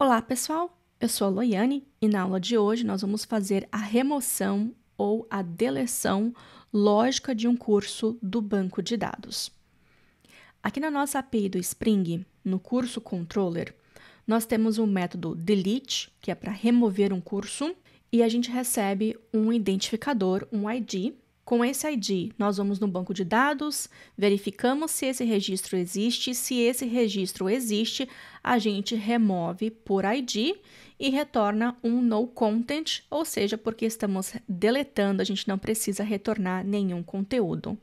Olá, pessoal! Eu sou a Loiane e na aula de hoje nós vamos fazer a remoção ou a deleção lógica de um curso do banco de dados. Aqui na nossa API do Spring, no curso Controller, nós temos o um método delete, que é para remover um curso, e a gente recebe um identificador, um ID, com esse ID, nós vamos no banco de dados, verificamos se esse registro existe. Se esse registro existe, a gente remove por ID e retorna um no content, ou seja, porque estamos deletando, a gente não precisa retornar nenhum conteúdo.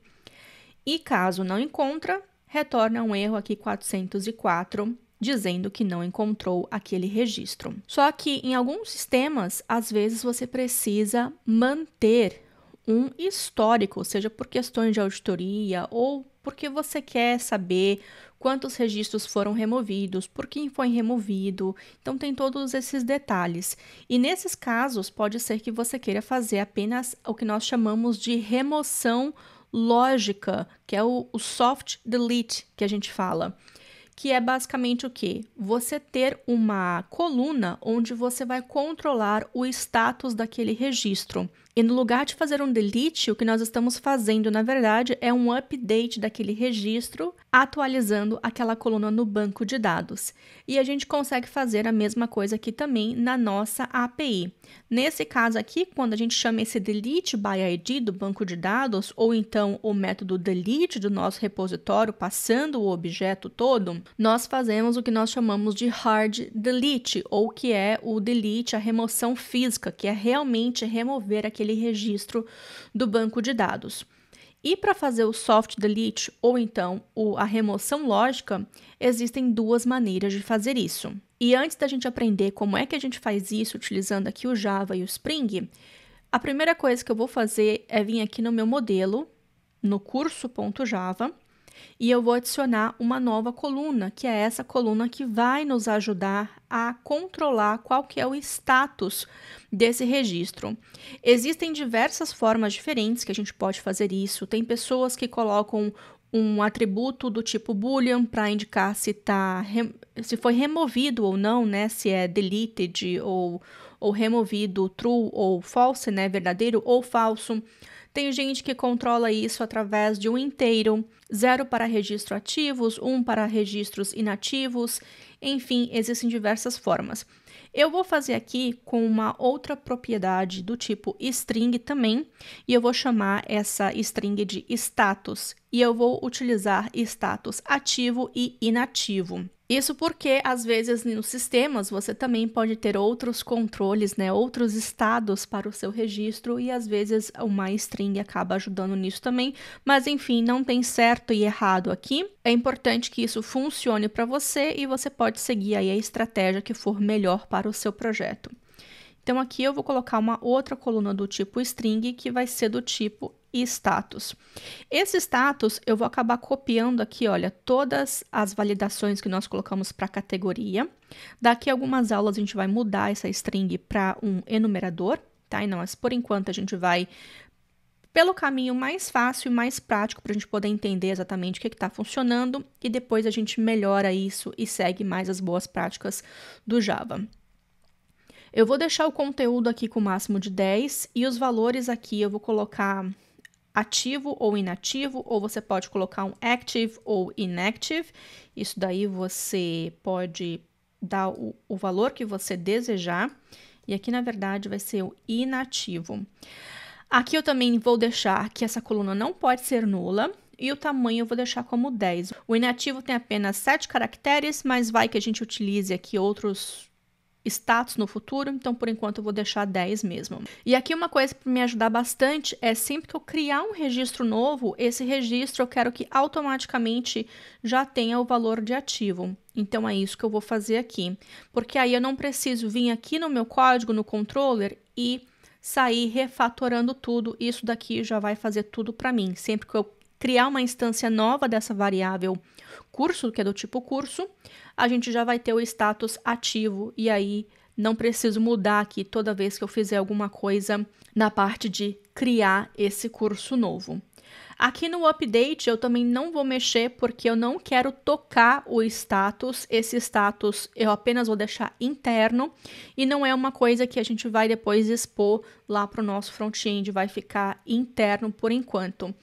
E caso não encontra, retorna um erro aqui 404 dizendo que não encontrou aquele registro. Só que em alguns sistemas, às vezes você precisa manter um histórico, seja por questões de auditoria ou porque você quer saber quantos registros foram removidos, por quem foi removido. Então, tem todos esses detalhes. E nesses casos, pode ser que você queira fazer apenas o que nós chamamos de remoção lógica, que é o, o soft delete que a gente fala. Que é basicamente o que? Você ter uma coluna onde você vai controlar o status daquele registro. E no lugar de fazer um delete, o que nós estamos fazendo, na verdade, é um update daquele registro, atualizando aquela coluna no banco de dados. E a gente consegue fazer a mesma coisa aqui também na nossa API. Nesse caso aqui, quando a gente chama esse delete by ID do banco de dados, ou então o método delete do nosso repositório, passando o objeto todo, nós fazemos o que nós chamamos de hard delete, ou que é o delete, a remoção física, que é realmente remover aquele aquele registro do banco de dados. E para fazer o soft delete ou então a remoção lógica, existem duas maneiras de fazer isso. E antes da gente aprender como é que a gente faz isso utilizando aqui o Java e o Spring, a primeira coisa que eu vou fazer é vir aqui no meu modelo, no curso.java, e eu vou adicionar uma nova coluna, que é essa coluna que vai nos ajudar a controlar qual que é o status desse registro. Existem diversas formas diferentes que a gente pode fazer isso. Tem pessoas que colocam um atributo do tipo boolean para indicar se, tá, se foi removido ou não, né? Se é deleted ou, ou removido, true ou false, né? Verdadeiro ou falso. Tem gente que controla isso através de um inteiro, zero para registro ativos, um para registros inativos, enfim, existem diversas formas. Eu vou fazer aqui com uma outra propriedade do tipo string também, e eu vou chamar essa string de status, e eu vou utilizar status ativo e inativo. Isso porque, às vezes, nos sistemas você também pode ter outros controles, né? outros estados para o seu registro, e às vezes uma string acaba ajudando nisso também. Mas, enfim, não tem certo e errado aqui. É importante que isso funcione para você e você pode seguir aí a estratégia que for melhor para o seu projeto. Então, aqui eu vou colocar uma outra coluna do tipo string, que vai ser do tipo e status. Esse status eu vou acabar copiando aqui, olha, todas as validações que nós colocamos para categoria. Daqui a algumas aulas a gente vai mudar essa string para um enumerador, tá? E não, mas por enquanto a gente vai pelo caminho mais fácil e mais prático para a gente poder entender exatamente o que está funcionando e depois a gente melhora isso e segue mais as boas práticas do Java. Eu vou deixar o conteúdo aqui com o máximo de 10 e os valores aqui eu vou colocar ativo ou inativo, ou você pode colocar um active ou inactive. Isso daí você pode dar o, o valor que você desejar. E aqui, na verdade, vai ser o inativo. Aqui eu também vou deixar que essa coluna não pode ser nula. E o tamanho eu vou deixar como 10. O inativo tem apenas 7 caracteres, mas vai que a gente utilize aqui outros status no futuro, então por enquanto eu vou deixar 10 mesmo. E aqui uma coisa para me ajudar bastante é sempre que eu criar um registro novo, esse registro eu quero que automaticamente já tenha o valor de ativo. Então é isso que eu vou fazer aqui, porque aí eu não preciso vir aqui no meu código no controller e sair refatorando tudo. Isso daqui já vai fazer tudo para mim. Sempre que eu criar uma instância nova dessa variável curso, que é do tipo curso, a gente já vai ter o status ativo e aí não preciso mudar aqui toda vez que eu fizer alguma coisa na parte de criar esse curso novo. Aqui no update eu também não vou mexer porque eu não quero tocar o status. Esse status eu apenas vou deixar interno e não é uma coisa que a gente vai depois expor lá para o nosso front-end, vai ficar interno por enquanto.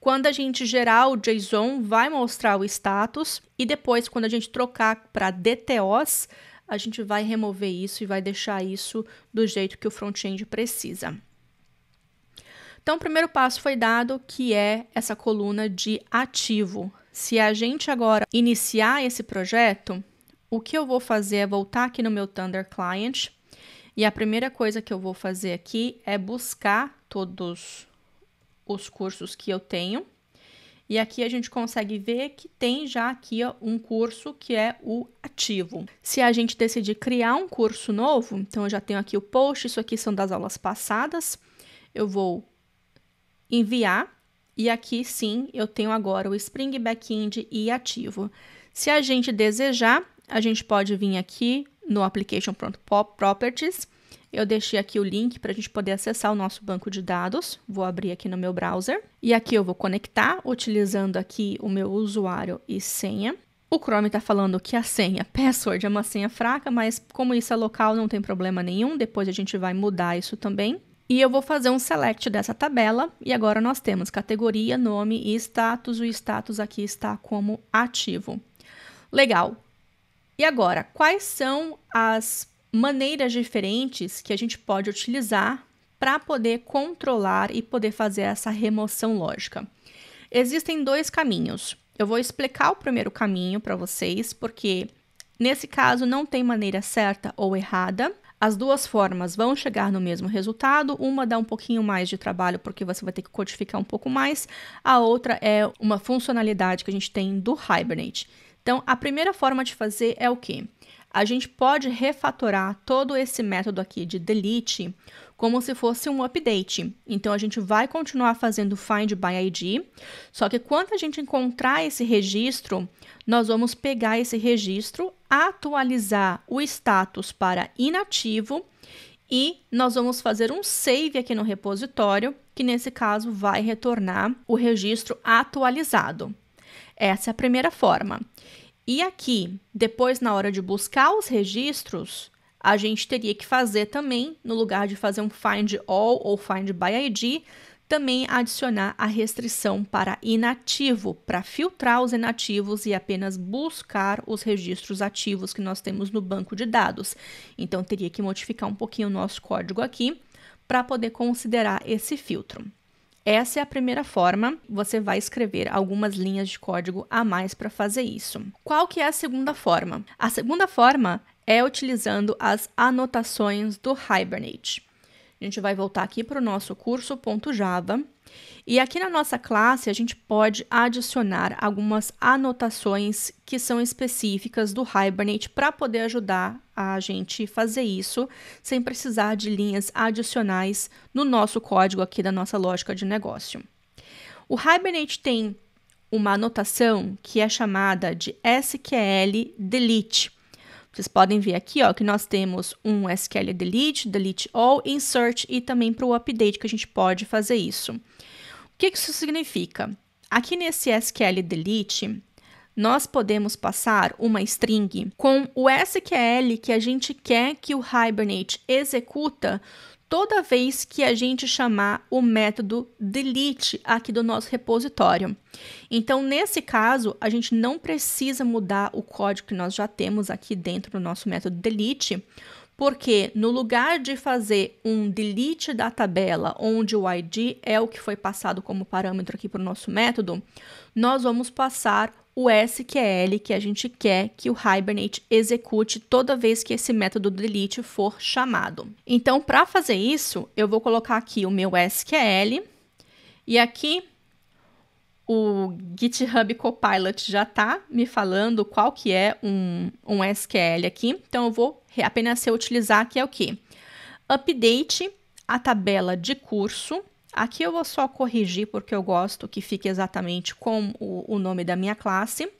Quando a gente gerar o JSON, vai mostrar o status e depois quando a gente trocar para DTOs, a gente vai remover isso e vai deixar isso do jeito que o front-end precisa. Então, o primeiro passo foi dado, que é essa coluna de ativo. Se a gente agora iniciar esse projeto, o que eu vou fazer é voltar aqui no meu Thunder Client e a primeira coisa que eu vou fazer aqui é buscar todos os cursos que eu tenho. E aqui a gente consegue ver que tem já aqui ó, um curso que é o ativo. Se a gente decidir criar um curso novo, então eu já tenho aqui o post, isso aqui são das aulas passadas. Eu vou enviar e aqui sim eu tenho agora o Spring Backend e ativo. Se a gente desejar, a gente pode vir aqui no Application Properties. Eu deixei aqui o link para a gente poder acessar o nosso banco de dados. Vou abrir aqui no meu browser. E aqui eu vou conectar, utilizando aqui o meu usuário e senha. O Chrome está falando que a senha password é uma senha fraca, mas como isso é local, não tem problema nenhum. Depois a gente vai mudar isso também. E eu vou fazer um select dessa tabela e agora nós temos categoria, nome e status. O status aqui está como ativo. Legal. E agora, quais são as maneiras diferentes que a gente pode utilizar para poder controlar e poder fazer essa remoção lógica? Existem dois caminhos. Eu vou explicar o primeiro caminho para vocês, porque nesse caso não tem maneira certa ou errada, as duas formas vão chegar no mesmo resultado. Uma dá um pouquinho mais de trabalho porque você vai ter que codificar um pouco mais. A outra é uma funcionalidade que a gente tem do Hibernate. Então, a primeira forma de fazer é o quê? a gente pode refatorar todo esse método aqui de delete como se fosse um update. Então, a gente vai continuar fazendo find by ID, só que quando a gente encontrar esse registro, nós vamos pegar esse registro, atualizar o status para inativo e nós vamos fazer um save aqui no repositório, que nesse caso vai retornar o registro atualizado. Essa é a primeira forma. E aqui, depois na hora de buscar os registros, a gente teria que fazer também, no lugar de fazer um find all ou find by ID, também adicionar a restrição para inativo, para filtrar os inativos e apenas buscar os registros ativos que nós temos no banco de dados. Então, teria que modificar um pouquinho o nosso código aqui para poder considerar esse filtro. Essa é a primeira forma. Você vai escrever algumas linhas de código a mais para fazer isso. Qual que é a segunda forma? A segunda forma é utilizando as anotações do Hibernate. A gente vai voltar aqui para o nosso curso.java e aqui na nossa classe a gente pode adicionar algumas anotações que são específicas do Hibernate para poder ajudar a gente fazer isso sem precisar de linhas adicionais no nosso código aqui da nossa lógica de negócio. O Hibernate tem uma anotação que é chamada de SQL delete vocês podem ver aqui ó, que nós temos um SQL delete, delete all, insert e também para o update que a gente pode fazer isso. O que, que isso significa? Aqui nesse SQL delete, nós podemos passar uma string com o SQL que a gente quer que o Hibernate executa toda vez que a gente chamar o método delete aqui do nosso repositório. Então, nesse caso, a gente não precisa mudar o código que nós já temos aqui dentro do nosso método delete, porque no lugar de fazer um delete da tabela, onde o id é o que foi passado como parâmetro aqui para o nosso método, nós vamos passar o SQL é que a gente quer que o Hibernate execute toda vez que esse método delete for chamado. Então, para fazer isso, eu vou colocar aqui o meu SQL é e aqui o GitHub Copilot já está me falando qual que é um, um SQL é aqui, então eu vou apenas utilizar que é o que? Update a tabela de curso Aqui eu vou só corrigir porque eu gosto que fique exatamente com o, o nome da minha classe.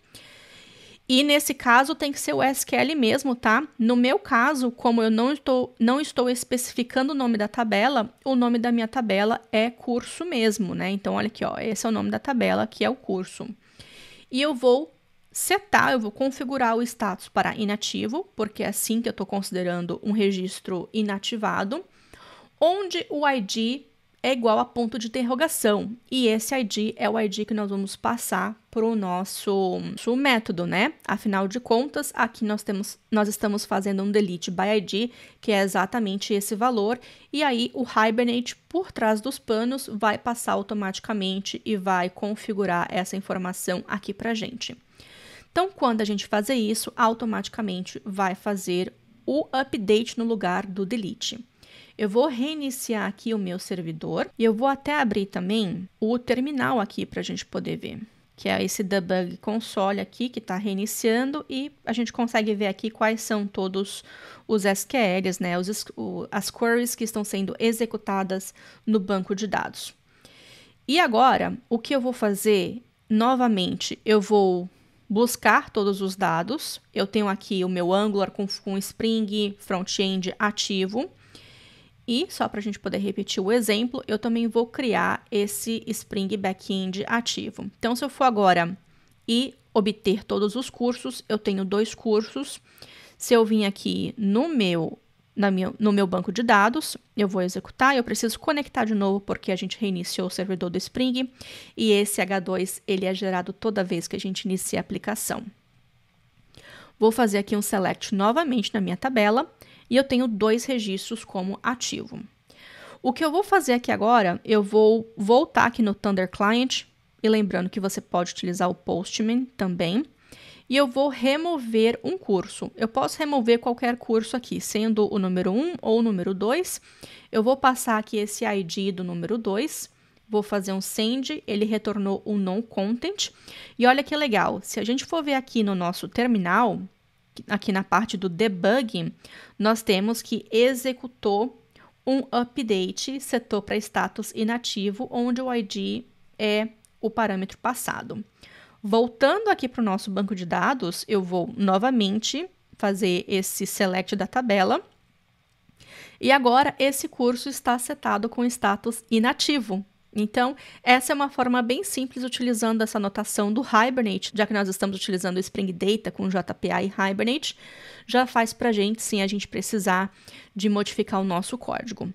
E nesse caso tem que ser o SQL mesmo, tá? No meu caso, como eu não estou, não estou especificando o nome da tabela, o nome da minha tabela é curso mesmo, né? Então, olha aqui, ó, esse é o nome da tabela, que é o curso. E eu vou setar, eu vou configurar o status para inativo, porque é assim que eu estou considerando um registro inativado, onde o ID é igual a ponto de interrogação. E esse ID é o ID que nós vamos passar para o nosso, nosso método, né? Afinal de contas, aqui nós, temos, nós estamos fazendo um delete by ID, que é exatamente esse valor, e aí o Hibernate, por trás dos panos, vai passar automaticamente e vai configurar essa informação aqui para a gente. Então, quando a gente fazer isso, automaticamente vai fazer o update no lugar do delete. Eu vou reiniciar aqui o meu servidor e eu vou até abrir também o terminal aqui para a gente poder ver que é esse debug console aqui que está reiniciando e a gente consegue ver aqui quais são todos os SQLs, né, os, o, as queries que estão sendo executadas no banco de dados. E agora, o que eu vou fazer novamente? Eu vou buscar todos os dados. Eu tenho aqui o meu Angular com, com Spring front-end ativo. E, só para a gente poder repetir o exemplo, eu também vou criar esse Spring Backend ativo. Então, se eu for agora e obter todos os cursos, eu tenho dois cursos. Se eu vim aqui no meu, na minha, no meu banco de dados, eu vou executar, eu preciso conectar de novo porque a gente reiniciou o servidor do Spring e esse H2 ele é gerado toda vez que a gente inicia a aplicação. Vou fazer aqui um select novamente na minha tabela e eu tenho dois registros como ativo. O que eu vou fazer aqui agora, eu vou voltar aqui no Thunder Client, e lembrando que você pode utilizar o Postman também, e eu vou remover um curso. Eu posso remover qualquer curso aqui, sendo o número 1 ou o número 2. Eu vou passar aqui esse ID do número 2, vou fazer um send, ele retornou o non-content. E olha que legal, se a gente for ver aqui no nosso terminal, aqui na parte do debugging, nós temos que executou um update setor para status inativo, onde o ID é o parâmetro passado. Voltando aqui para o nosso banco de dados, eu vou novamente fazer esse select da tabela. E agora esse curso está setado com status inativo, então, essa é uma forma bem simples utilizando essa notação do Hibernate, já que nós estamos utilizando o Spring Data com JPA e Hibernate, já faz para a gente, sem a gente precisar de modificar o nosso código.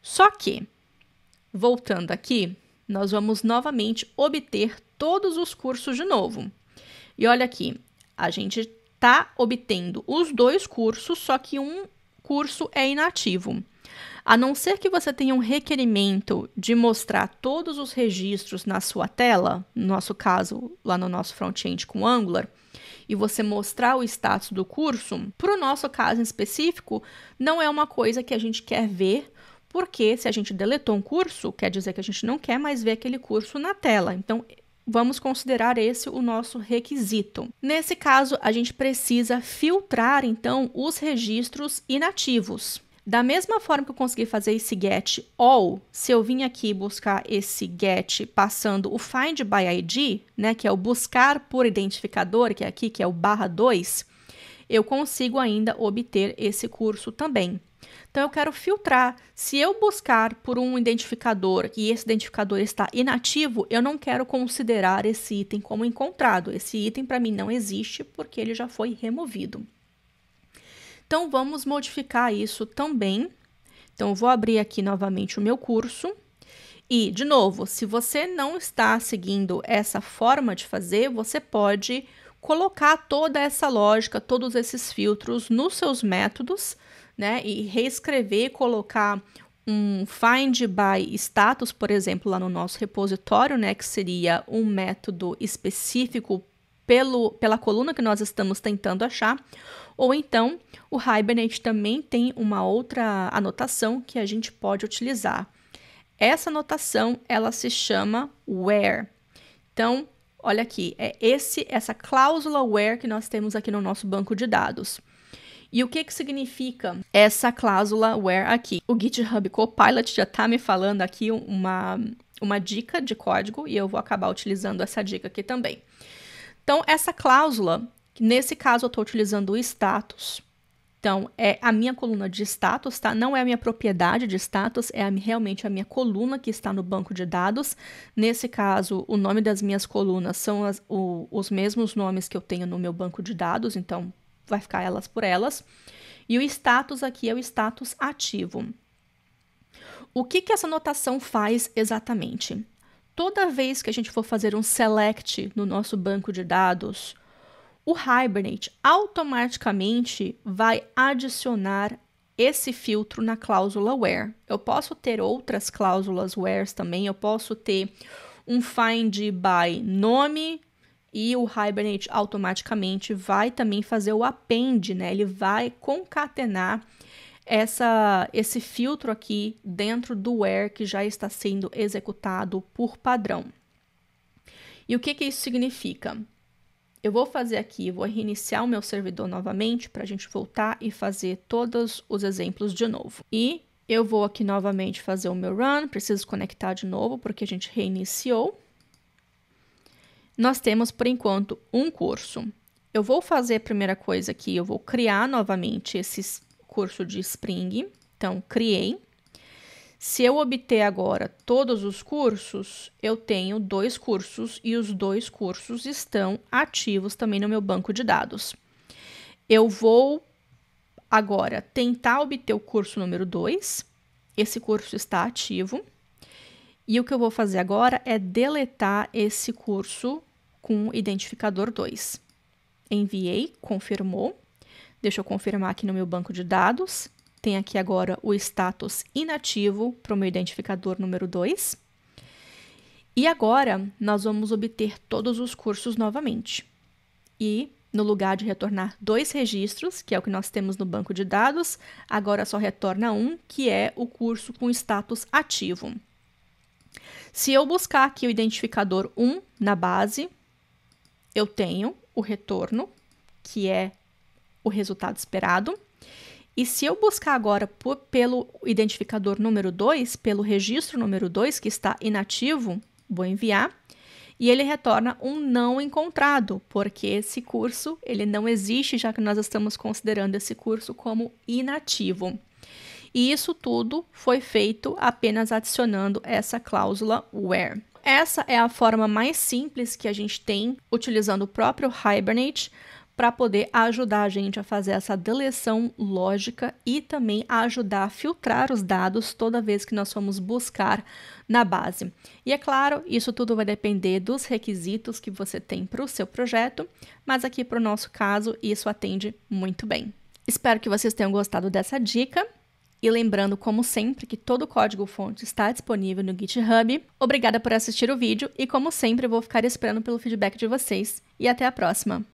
Só que, voltando aqui, nós vamos novamente obter todos os cursos de novo. E olha aqui, a gente está obtendo os dois cursos, só que um curso é inativo. A não ser que você tenha um requerimento de mostrar todos os registros na sua tela, no nosso caso, lá no nosso front-end com Angular, e você mostrar o status do curso, para o nosso caso em específico, não é uma coisa que a gente quer ver, porque se a gente deletou um curso, quer dizer que a gente não quer mais ver aquele curso na tela. Então, vamos considerar esse o nosso requisito. Nesse caso, a gente precisa filtrar então os registros inativos. Da mesma forma que eu consegui fazer esse get all, se eu vim aqui buscar esse get passando o find by ID, né, que é o buscar por identificador, que é aqui, que é o barra 2, eu consigo ainda obter esse curso também. Então, eu quero filtrar. Se eu buscar por um identificador e esse identificador está inativo, eu não quero considerar esse item como encontrado. Esse item, para mim, não existe porque ele já foi removido. Então, vamos modificar isso também. Então, vou abrir aqui novamente o meu curso. E, de novo, se você não está seguindo essa forma de fazer, você pode colocar toda essa lógica, todos esses filtros nos seus métodos, né? E reescrever, colocar um find by status, por exemplo, lá no nosso repositório, né? Que seria um método específico pelo, pela coluna que nós estamos tentando achar, ou então, o Hibernate também tem uma outra anotação que a gente pode utilizar. Essa anotação, ela se chama where. Então, olha aqui, é esse essa cláusula where que nós temos aqui no nosso banco de dados. E o que, que significa essa cláusula where aqui? O GitHub Copilot já está me falando aqui uma, uma dica de código e eu vou acabar utilizando essa dica aqui também. Então, essa cláusula Nesse caso, eu estou utilizando o status. Então, é a minha coluna de status, tá? Não é a minha propriedade de status, é a, realmente a minha coluna que está no banco de dados. Nesse caso, o nome das minhas colunas são as, o, os mesmos nomes que eu tenho no meu banco de dados, então vai ficar elas por elas. E o status aqui é o status ativo. O que, que essa notação faz exatamente? Toda vez que a gente for fazer um select no nosso banco de dados, o Hibernate automaticamente vai adicionar esse filtro na cláusula where. Eu posso ter outras cláusulas wheres também, eu posso ter um find by nome e o Hibernate automaticamente vai também fazer o append, né? Ele vai concatenar essa, esse filtro aqui dentro do where que já está sendo executado por padrão. E o que, que isso significa? Eu vou fazer aqui, vou reiniciar o meu servidor novamente para a gente voltar e fazer todos os exemplos de novo. E eu vou aqui novamente fazer o meu run, preciso conectar de novo porque a gente reiniciou. Nós temos, por enquanto, um curso. Eu vou fazer a primeira coisa aqui, eu vou criar novamente esse curso de Spring. Então, criei. Se eu obter agora todos os cursos, eu tenho dois cursos e os dois cursos estão ativos também no meu banco de dados. Eu vou agora tentar obter o curso número 2. Esse curso está ativo. E o que eu vou fazer agora é deletar esse curso com identificador 2. Enviei, confirmou. Deixa eu confirmar aqui no meu banco de dados tem aqui agora o status inativo para o meu identificador número 2. E agora nós vamos obter todos os cursos novamente. E no lugar de retornar dois registros, que é o que nós temos no banco de dados, agora só retorna um, que é o curso com status ativo. Se eu buscar aqui o identificador 1 na base, eu tenho o retorno, que é o resultado esperado. E se eu buscar agora por, pelo identificador número 2, pelo registro número 2, que está inativo, vou enviar, e ele retorna um não encontrado, porque esse curso ele não existe, já que nós estamos considerando esse curso como inativo. E isso tudo foi feito apenas adicionando essa cláusula where. Essa é a forma mais simples que a gente tem utilizando o próprio Hibernate para poder ajudar a gente a fazer essa deleção lógica e também ajudar a filtrar os dados toda vez que nós formos buscar na base. E é claro, isso tudo vai depender dos requisitos que você tem para o seu projeto, mas aqui para o nosso caso, isso atende muito bem. Espero que vocês tenham gostado dessa dica. E lembrando, como sempre, que todo o código-fonte está disponível no GitHub. Obrigada por assistir o vídeo e, como sempre, vou ficar esperando pelo feedback de vocês. E até a próxima!